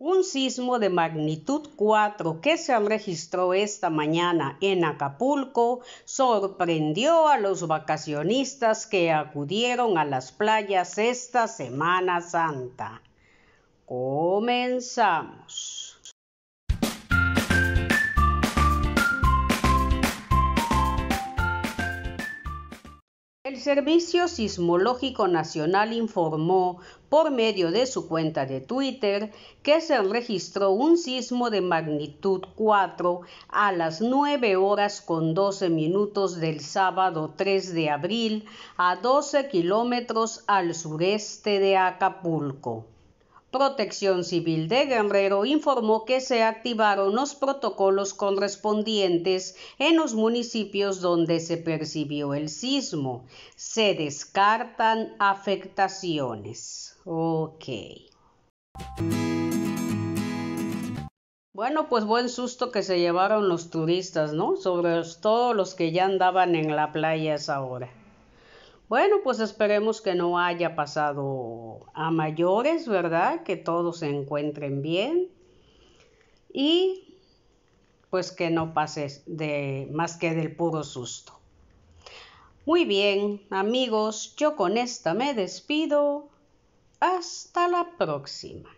Un sismo de magnitud 4 que se registró esta mañana en Acapulco sorprendió a los vacacionistas que acudieron a las playas esta Semana Santa. Comenzamos. El Servicio Sismológico Nacional informó por medio de su cuenta de Twitter que se registró un sismo de magnitud 4 a las 9 horas con 12 minutos del sábado 3 de abril a 12 kilómetros al sureste de Acapulco. Protección Civil de Guerrero informó que se activaron los protocolos correspondientes en los municipios donde se percibió el sismo. Se descartan afectaciones. Ok. Bueno, pues buen susto que se llevaron los turistas, ¿no? Sobre todo los que ya andaban en la playa esa hora. Bueno, pues esperemos que no haya pasado a mayores, ¿verdad? Que todos se encuentren bien y pues que no pase de más que del puro susto. Muy bien, amigos, yo con esta me despido. Hasta la próxima.